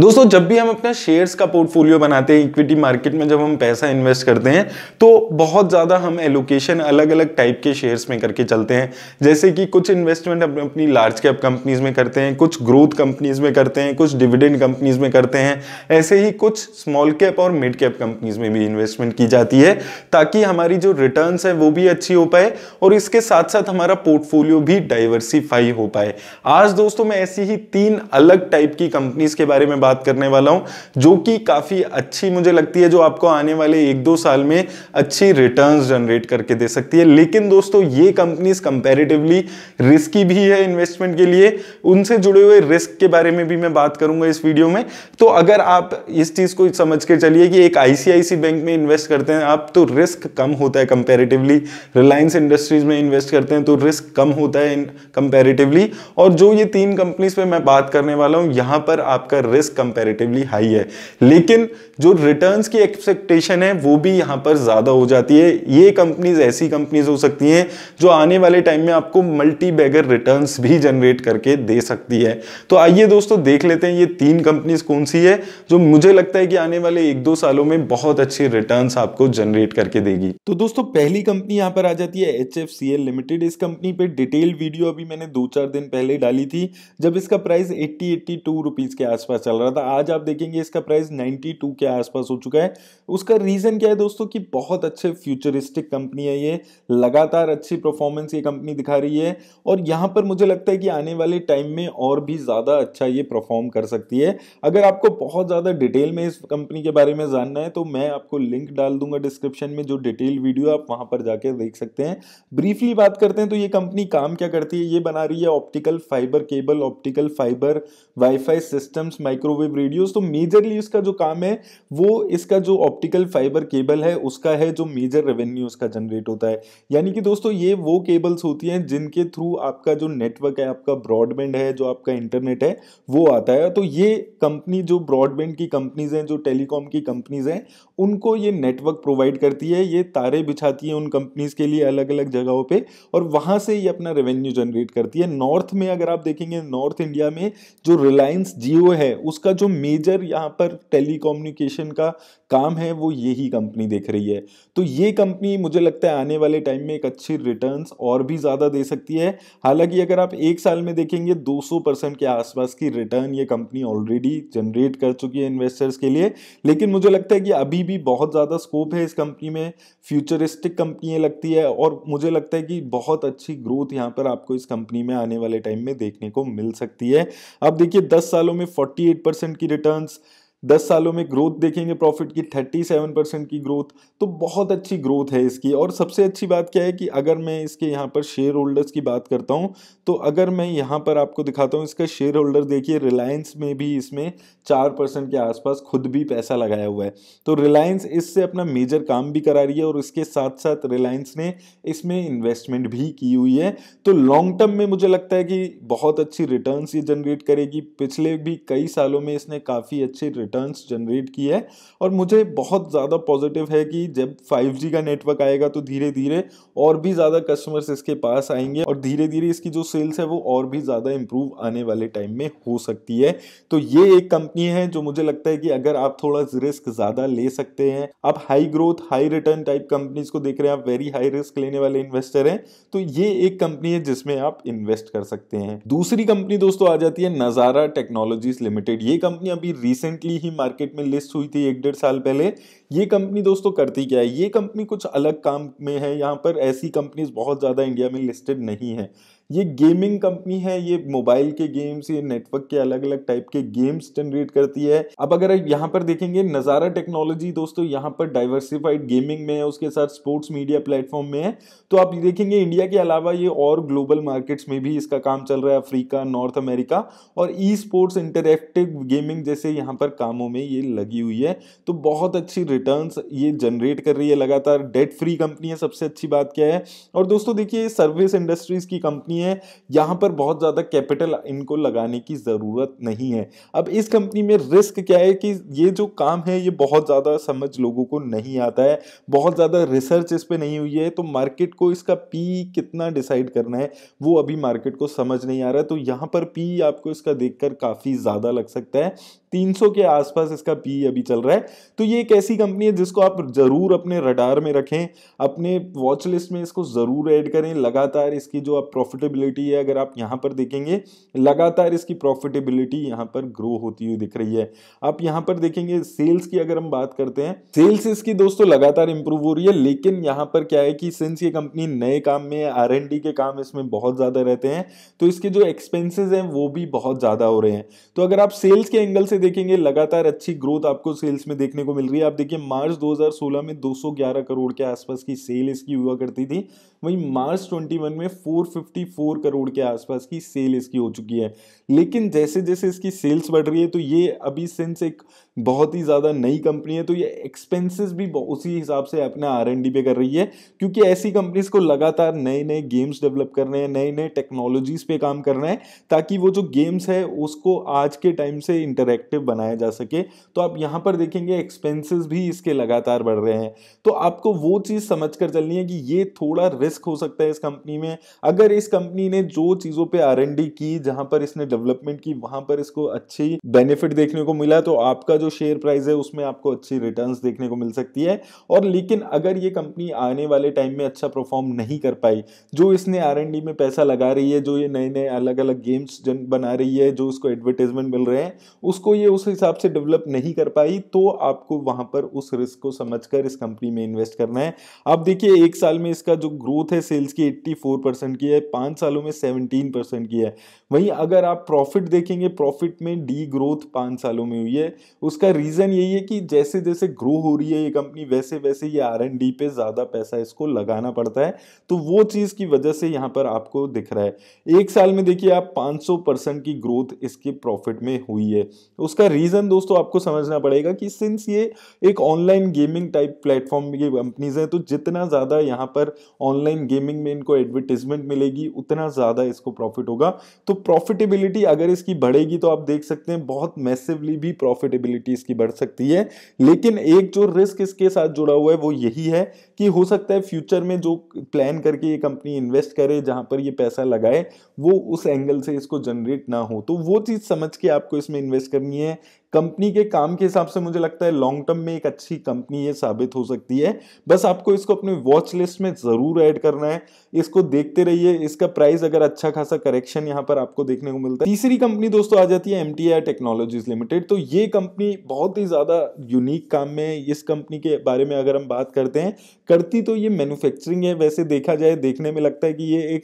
दोस्तों जब भी हम अपना शेयर्स का पोर्टफोलियो बनाते हैं इक्विटी मार्केट में जब हम पैसा इन्वेस्ट करते हैं तो बहुत ज़्यादा हम एलोकेशन अलग अलग टाइप के शेयर्स में करके चलते हैं जैसे कि कुछ इन्वेस्टमेंट हम अपनी लार्ज कैप कंपनीज में करते हैं कुछ ग्रोथ कंपनीज में करते हैं कुछ डिविडेंड कंपनीज में करते हैं ऐसे ही कुछ स्मॉल कैप और मिड कैप कंपनीज में भी इन्वेस्टमेंट की जाती है ताकि हमारी जो रिटर्न है वो भी अच्छी हो पाए और इसके साथ साथ हमारा पोर्टफोलियो भी डाइवर्सिफाई हो पाए आज दोस्तों मैं ऐसी ही तीन अलग टाइप की कंपनीज के बारे में बात करने वाला हूं जो कि काफ़ी अच्छी मुझे लगती है जो आपको आने वाले एक दो साल में अच्छी रिटर्न्स जनरेट करके दे सकती है लेकिन दोस्तों ये कंपनीज कंपेरेटिवली रिस्की भी है इन्वेस्टमेंट के लिए उनसे जुड़े हुए रिस्क के बारे में भी मैं बात करूंगा इस वीडियो में तो अगर आप इस चीज़ को समझ के चलिए कि एक आईसीआईसी बैंक में इन्वेस्ट करते हैं आप तो रिस्क कम होता है कंपेरेटिवली रिलायंस इंडस्ट्रीज में इन्वेस्ट करते हैं तो रिस्क कम होता है कंपेरेटिवली और जो ये तीन कंपनीज पे मैं बात करने वाला हूं यहां पर आपका रिस्क कंपेरेटिवली हाई है लेकिन जो रिटर्न्स की एक्सपेक्टेशन है वो भी यहाँ पर ज़्यादा हो जाती है ये कंपनीज ऐसी कंपनीज हो सकती हैं जो आने वाले टाइम में आपको मल्टी बैगर रिटर्न भी जनरेट करके दे सकती है तो आइए दोस्तों देख लेते हैं ये तीन कंपनीज कौन सी है जो मुझे लगता है कि आने वाले एक दो सालों में बहुत अच्छी रिटर्न आपको जनरेट करके देगी तो दोस्तों पहली कंपनी यहाँ पर आ जाती है एच लिमिटेड इस कंपनी पर डिटेल वीडियो अभी मैंने दो चार दिन पहले डाली थी जब इसका price eighty eighty two rupees के आसपास चल चल रहा था आज आप देखेंगे इसका प्राइस 92 के आसपास हो चुका है उसका रीज़न क्या है दोस्तों कि बहुत अच्छे फ्यूचरिस्टिक कंपनी है ये लगातार अच्छी परफॉर्मेंस ये कंपनी दिखा रही है और यहाँ पर मुझे लगता है कि आने वाले टाइम में और भी ज़्यादा अच्छा ये परफॉर्म कर सकती है अगर आपको बहुत ज़्यादा डिटेल में इस कंपनी के बारे में जानना है तो मैं आपको लिंक डाल दूंगा डिस्क्रिप्शन में जो डिटेल वीडियो आप वहाँ पर जाकर देख सकते हैं ब्रीफली बात करते हैं तो ये कंपनी काम क्या करती है ये बना रही है optical fibre cable optical fibre wifi systems micro microwave radios तो मेजरली इसका जो काम है वो इसका जो ऑप्टिकल फाइबर केबल है उसका है जो मेजर रेवेन्यू इसका जनरेट होता है यानी कि दोस्तों ये वो केबल्स होती हैं जिनके थ्रू आपका जो नेटवर्क है आपका ब्रॉडबैंड है जो आपका इंटरनेट है वो आता है तो ये कंपनी जो ब्रॉडबैंड की कंपनीज हैं जो टेलीकॉम की कंपनीज हैं उनको ये नेटवर्क प्रोवाइड करती है ये तारे बिछाती है उन कंपनीज के लिए अलग अलग जगहों पर और वहाँ से ये अपना रेवेन्यू जनरेट करती है नॉर्थ में अगर आप देखेंगे नॉर्थ इंडिया में जो रिलायंस जियो है उस उसका जो मेजर यहाँ पर टेलीकम्युनिकेशन का काम है वो यही कंपनी देख रही है तो ये कंपनी मुझे लगता है आने वाले टाइम में एक अच्छी रिटर्न्स और भी ज़्यादा दे सकती है हालांकि अगर आप एक साल में देखेंगे 200 परसेंट के आसपास की रिटर्न ये कंपनी ऑलरेडी जनरेट कर चुकी है इन्वेस्टर्स के लिए लेकिन मुझे लगता है कि अभी भी बहुत ज़्यादा स्कोप है इस कंपनी में फ्यूचरिस्टिक कंपनी लगती है और मुझे लगता है कि बहुत अच्छी ग्रोथ यहाँ पर आपको इस कंपनी में आने वाले टाइम में देखने को मिल सकती है अब देखिए दस सालों में फोर्टी परसेंट की रिटर्न्स दस सालों में ग्रोथ देखेंगे प्रॉफिट की थर्टी सेवन परसेंट की ग्रोथ तो बहुत अच्छी ग्रोथ है इसकी और सबसे अच्छी बात क्या है कि अगर मैं इसके यहाँ पर शेयर होल्डर्स की बात करता हूँ तो अगर मैं यहाँ पर आपको दिखाता हूँ इसका शेयर होल्डर देखिए रिलायंस में भी इसमें चार परसेंट के आसपास खुद भी पैसा लगाया हुआ है तो रिलायंस इससे अपना मेजर काम भी करा रही है और इसके साथ साथ रिलायंस ने इसमें इन्वेस्टमेंट भी की हुई है तो लॉन्ग टर्म में मुझे लगता है कि बहुत अच्छी रिटर्न ये जनरेट करेगी पिछले भी कई सालों में इसने काफ़ी अच्छे रिटर्न्स जनरेट की है और मुझे बहुत ज़्यादा पॉजिटिव है कि जब 5G का नेटवर्क आएगा तो धीरे धीरे और भी ज़्यादा कस्टमर्स इसके पास आएंगे और धीरे धीरे इसकी जो सेल्स है वो और भी ज़्यादा इम्प्रूव आने वाले टाइम में हो सकती है तो ये एक कंपनी है जो मुझे लगता है कि अगर आप थोड़ा रिस्क ज़्यादा ले सकते हैं आप high growth high return type companies को देख रहे हैं आप वेरी हाई रिस्क लेने वाले इन्वेस्टर हैं तो ये एक कंपनी है जिसमें आप इन्वेस्ट कर सकते हैं दूसरी कंपनी दोस्तों आ जाती है नज़ारा टेक्नोलॉजीज लिमिटेड ये कंपनी अभी रिसेंटली ही मार्केट में लिस्ट हुई थी एक डेढ़ साल पहले ये कंपनी दोस्तों करती क्या है ये कंपनी कुछ अलग काम में है यहाँ पर ऐसी कंपनीज बहुत ज़्यादा इंडिया में लिस्टेड नहीं है ये गेमिंग कंपनी है ये मोबाइल के गेम्स ये नेटवर्क के अलग अलग टाइप के गेम्स जनरेट करती है अब अगर यहाँ पर देखेंगे नज़ारा टेक्नोलॉजी दोस्तों यहाँ पर डाइवर्सिफाइड गेमिंग में है उसके साथ स्पोर्ट्स मीडिया प्लेटफॉर्म में है तो आप देखेंगे इंडिया के अलावा ये और ग्लोबल मार्केट्स में भी इसका काम चल रहा है अफ्रीका नॉर्थ अमेरिका और ई स्पोर्ट्स इंटरेक्टिव गेमिंग जैसे यहाँ पर कामों में ये लगी हुई है तो बहुत अच्छी रिटर्न ये जनरेट कर रही है लगातार डेट फ्री कंपनी है सबसे अच्छी बात क्या है और दोस्तों देखिए सर्विस इंडस्ट्रीज की कंपनी नहीं है यहाँ पर बहुत ज़्यादा कैपिटल इनको लगाने की ज़रूरत नहीं है अब इस कंपनी में रिस्क क्या है कि ये जो काम है ये बहुत ज़्यादा समझ लोगों को नहीं आता है बहुत ज़्यादा रिसर्च इस पर नहीं हुई है तो मार्केट को इसका पी कितना डिसाइड करना है वो अभी मार्केट को समझ नहीं आ रहा है तो यहाँ पर पी आपको इसका देखकर काफ़ी ज़्यादा लग सकता है 300 के आसपास इसका पी अभी चल रहा है तो ये एक ऐसी कंपनी है जिसको आप ज़रूर अपने रडार में रखें अपने वॉच लिस्ट में इसको ज़रूर ऐड करें लगातार इसकी जो आप प्रॉफिट प्रॉफिटेबिलिटी है अगर आप यहाँ पर देखेंगे लगातार इसकी प्रॉफिटेबिलिटी यहाँ पर ग्रो होती हुई दिख रही है आप यहाँ पर देखेंगे सेल्स की अगर हम बात करते हैं सेल्स इसकी दोस्तों लगातार इंप्रूव हो रही है लेकिन यहाँ पर क्या है कि सिंस ये कंपनी नए काम में आर के काम इसमें बहुत ज़्यादा रहते हैं तो इसके जो एक्सपेंसेस हैं वो भी बहुत ज़्यादा हो रहे हैं तो अगर आप सेल्स के एंगल से देखेंगे लगातार अच्छी ग्रोथ आपको सेल्स में देखने को मिल रही है आप देखिए मार्च दो में दो करोड़ के आसपास की सेल इसकी हुआ करती थी वहीं मार्च 21 में फोर करोड़ के आसपास की सेल इसकी हो चुकी है लेकिन जैसे जैसे इसकी सेल्स बढ़ रही है तो ये अभी सिंस एक बहुत ही ज़्यादा नई कंपनी है तो ये एक्सपेंसेस भी उसी हिसाब से अपना आर एन डी पे कर रही है क्योंकि ऐसी कंपनीज को लगातार नए नए गेम्स डेवलप करने हैं नए नए टेक्नोलॉजीज़ पे काम करना है ताकि वो जो गेम्स है उसको आज के टाइम से इंटरेक्टिव बनाया जा सके तो आप यहाँ पर देखेंगे एक्सपेंसिस भी इसके लगातार बढ़ रहे हैं तो आपको वो चीज़ समझ कर चलनी है कि ये थोड़ा रिस्क हो सकता है इस कंपनी में अगर इस कंपनी कंपनी ने जो चीज़ों पे आर की जहां पर इसने डेवलपमेंट की वहां पर इसको अच्छी बेनिफिट देखने को मिला तो आपका जो शेयर प्राइस है उसमें आपको अच्छी रिटर्न देखने को मिल सकती है और लेकिन अगर ये कंपनी आने वाले टाइम में अच्छा परफॉर्म नहीं कर पाई जो इसने आर में पैसा लगा रही है जो ये नए नए अलग अलग गेम्स जन बना रही है जो उसको एडवर्टाइजमेंट मिल रहे हैं उसको ये उस हिसाब से डेवलप नहीं कर पाई तो आपको वहां पर उस रिस्क को समझकर इस कंपनी में इन्वेस्ट करना है आप देखिए एक साल में इसका जो ग्रोथ है सेल्स की 84 परसेंट की है पांच सालों में सेवनटीन परसेंट की है वहीं अगर आप प्रॉफिट देखेंगे प्रॉफिट में डी ग्रोथ पाँच सालों में हुई है उसका रीज़न यही है कि जैसे जैसे ग्रो हो रही है ये कंपनी वैसे वैसे ये आर एंड डी पे ज़्यादा पैसा इसको लगाना पड़ता है तो वो चीज़ की वजह से यहाँ पर आपको दिख रहा है एक साल में देखिए आप पाँच सौ परसेंट की ग्रोथ इसके प्रॉफिट में हुई है उसका रीज़न दोस्तों आपको समझना पड़ेगा कि सिंस ये एक ऑनलाइन गेमिंग टाइप प्लेटफॉर्म की कंपनीज हैं तो जितना ज़्यादा यहाँ पर ऑनलाइन गेमिंग में इनको एडवर्टीजमेंट मिलेगी उतना ज़्यादा इसको प्रॉफिट होगा तो प्रॉफिटेबिलिटी अगर इसकी बढ़ेगी तो आप देख सकते हैं बहुत मैसिवली भी प्रॉफिटेबिलिटी इसकी बढ़ सकती है लेकिन एक जो रिस्क इसके साथ जुड़ा हुआ है वो यही है कि हो सकता है फ्यूचर में जो प्लान करके ये कंपनी इन्वेस्ट करे जहां पर ये पैसा लगाए वो उस एंगल से इसको जनरेट ना हो तो वो चीज़ समझ के आपको इसमें इन्वेस्ट करनी है कंपनी के काम के हिसाब से मुझे लगता है लॉन्ग टर्म में एक अच्छी कंपनी ये साबित हो सकती है बस आपको इसको अपने वॉच लिस्ट में ज़रूर ऐड करना है इसको देखते रहिए इसका प्राइस अगर अच्छा खासा करेक्शन यहाँ पर आपको देखने को मिलता है तीसरी कंपनी दोस्तों आ जाती है एम टेक्नोलॉजीज लिमिटेड तो ये कंपनी बहुत ही ज़्यादा यूनिक काम में इस कंपनी के बारे में अगर हम बात करते हैं करती तो ये मैन्युफैक्चरिंग है वैसे देखा जाए देखने में लगता है कि ये एक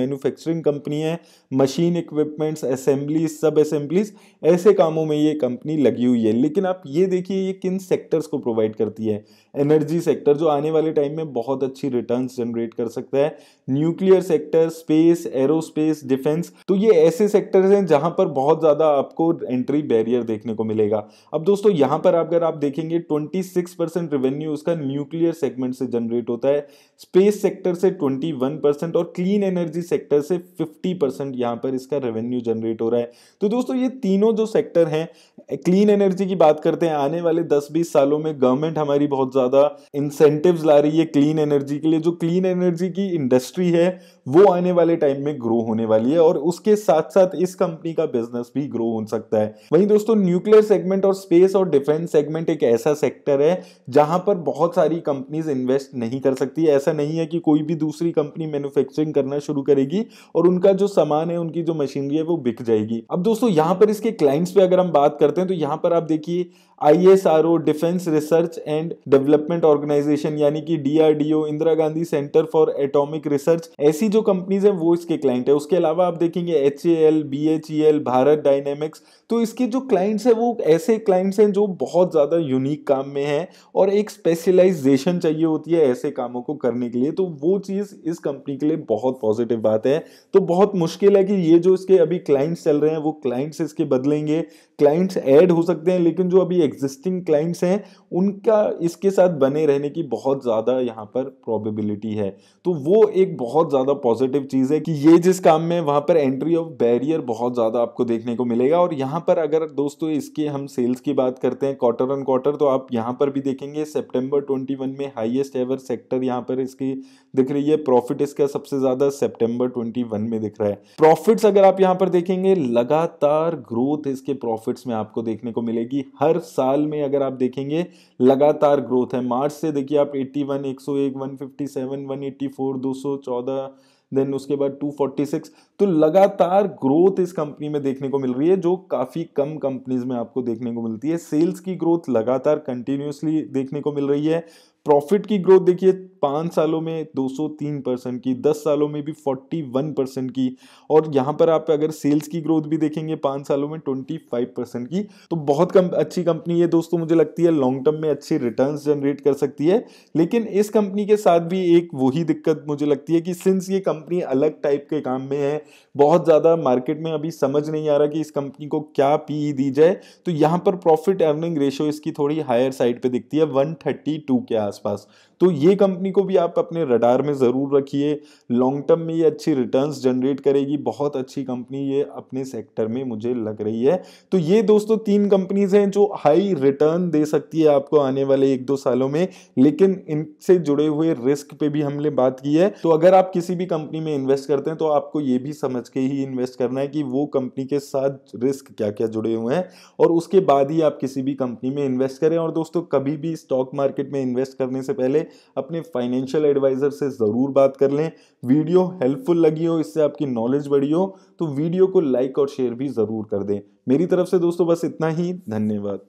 मैन्युफैक्चरिंग कंपनी है मशीन इक्विपमेंट्स असेंबलीज सब असेंबलीज ऐसे कामों में ये कंपनी कंपनी लगी हुई है लेकिन आप ये देखिए ये किन सेक्टर्स को प्रोवाइड करती है एनर्जी सेक्टर जो आने वाले टाइम में बहुत अच्छी रिटर्न जनरेट कर सकता है nuclear sector space aerospace defence तो ये ऐसे सेक्टर्स हैं जहां पर बहुत ज़्यादा आपको एंट्री बैरियर देखने को मिलेगा अब दोस्तों यहां पर अगर आप देखेंगे ट्वेंटी रेवेन्यू उसका न्यूक्लियर सेगमेंट से जनरेट होता है स्पेस सेक्टर से ट्वेंटी और क्लीन एनर्जी सेक्टर से फिफ्टी परसेंट यहां पर इसका रेवेन्यू जनरेट हो रहा है तो दोस्तों ये तीनों जो सेक्टर हैं क्लीन एनर्जी की बात करते हैं आने वाले 10-20 सालों में गवर्नमेंट हमारी बहुत ज़्यादा इंसेंटिव्स ला रही है क्लीन एनर्जी के लिए जो क्लीन एनर्जी की इंडस्ट्री है वो आने वाले टाइम में ग्रो होने वाली है और उसके साथ साथ इस कंपनी का बिजनेस भी ग्रो हो सकता है वहीं दोस्तों न्यूक्लियर सेगमेंट और स्पेस और डिफेंस सेगमेंट एक ऐसा सेक्टर है जहां पर बहुत सारी कंपनीज इन्वेस्ट नहीं कर सकती ऐसा नहीं है कि कोई भी दूसरी कंपनी मैन्युफैक्चरिंग करना शुरू करेगी और उनका जो सामान है उनकी जो मशीनरी है वो बिक जाएगी अब दोस्तों यहां पर इसके क्लाइंट्स पे अगर हम बात करते हैं हैं तो यहाँ पर आप देखिए ISRO defence research and development organisation यानी कि DRDO Indira Gandhi centre for atomic research ऐसी जो कंपनीज हैं वो इसके क्लाइंट है उसके अलावा आप देखेंगे H A L B H E L Bharat Dynamics तो इसके जो क्लाइंट्स हैं वो ऐसे क्लाइंट्स हैं जो बहुत ज़्यादा यूनिक काम में हैं और एक स्पेशलाइजेशन चाहिए होती है ऐसे कामों को करने के लिए तो वो चीज़ इस कंपनी के लिए बहुत पॉजिटिव बात है तो बहुत मुश्किल है कि ये जो इसके अभी क्लाइंट्स चल रहे हैं वो क्लाइंट्स इसके बदलेंगे क्लाइंट्स ऐड हो सकते हैं लेकिन जो अभी एग्जिस्टिंग क्लाइंट्स हैं उनका इसके साथ बने रहने की बहुत ज़्यादा यहाँ पर प्रॉबिलिटी है तो वो एक बहुत ज़्यादा पॉजिटिव चीज़ है कि ये जिस काम में वहाँ पर एंट्री ऑफ बैरियर बहुत ज़्यादा आपको देखने को मिलेगा और यहाँ पर अगर दोस्तों इसके हम सेल्स की बात करते हैं क्वार्टर ऑन क्वार्टर तो आप यहाँ पर भी देखेंगे सेप्टेम्बर ट्वेंटी में हाइएस्ट एवर सेक्टर यहाँ पर इसकी दिख रही है प्रॉफिट इसका सबसे ज़्यादा सेप्टेम्बर ट्वेंटी में दिख रहा है प्रॉफिट्स अगर आप यहाँ पर देखेंगे लगातार ग्रोथ इसके प्रॉफिट्स में आपको देखने को मिलेगी हर साल में अगर आप देखेंगे लगातार ग्रोथ है मार्च से देखिए आप 81, 101, 157, 184, 214 देन उसके बाद 246 तो लगातार ग्रोथ इस कंपनी में देखने को मिल रही है जो काफ़ी कम कंपनीज में आपको देखने को मिलती है सेल्स की ग्रोथ लगातार कंटिन्यूसली देखने को मिल रही है प्रॉफिट की ग्रोथ देखिए पाँच सालों में 203 परसेंट की दस सालों में भी 41 परसेंट की और यहाँ पर आप अगर सेल्स की ग्रोथ भी देखेंगे पाँच सालों में 25 परसेंट की तो बहुत कम अच्छी कंपनी है दोस्तों मुझे लगती है लॉन्ग टर्म में अच्छी रिटर्न्स जनरेट कर सकती है लेकिन इस कंपनी के साथ भी एक वही दिक्कत मुझे लगती है कि सिंस ये कंपनी अलग टाइप के काम में है बहुत ज़्यादा मार्केट में अभी समझ नहीं आ रहा कि इस कंपनी को क्या पी e दी जाए तो यहाँ पर प्रॉफिट अर्निंग रेशियो इसकी थोड़ी हायर साइड पर दिखती है वन के आस आसपास तो ये कंपनी को भी आप अपने रडार में ज़रूर रखिए लॉन्ग टर्म में ये अच्छी रिटर्न्स जनरेट करेगी बहुत अच्छी कंपनी ये अपने सेक्टर में मुझे लग रही है तो ये दोस्तों तीन कंपनीज हैं जो हाई रिटर्न दे सकती है आपको आने वाले एक दो सालों में लेकिन इनसे जुड़े हुए रिस्क पे भी हमने बात की है तो अगर आप किसी भी कंपनी में इन्वेस्ट करते हैं तो आपको ये भी समझ के ही इन्वेस्ट करना है कि वो कंपनी के साथ रिस्क क्या क्या जुड़े हुए हैं और उसके बाद ही आप किसी भी कंपनी में इन्वेस्ट करें और दोस्तों कभी भी स्टॉक मार्केट में इन्वेस्ट कर करने से पहले अपने फाइनेंशियल एडवाइज़र से ज़रूर बात कर लें वीडियो हेल्पफुल लगी हो इससे आपकी नॉलेज बढ़ी हो तो वीडियो को लाइक और शेयर भी ज़रूर कर दें मेरी तरफ से दोस्तों बस इतना ही धन्यवाद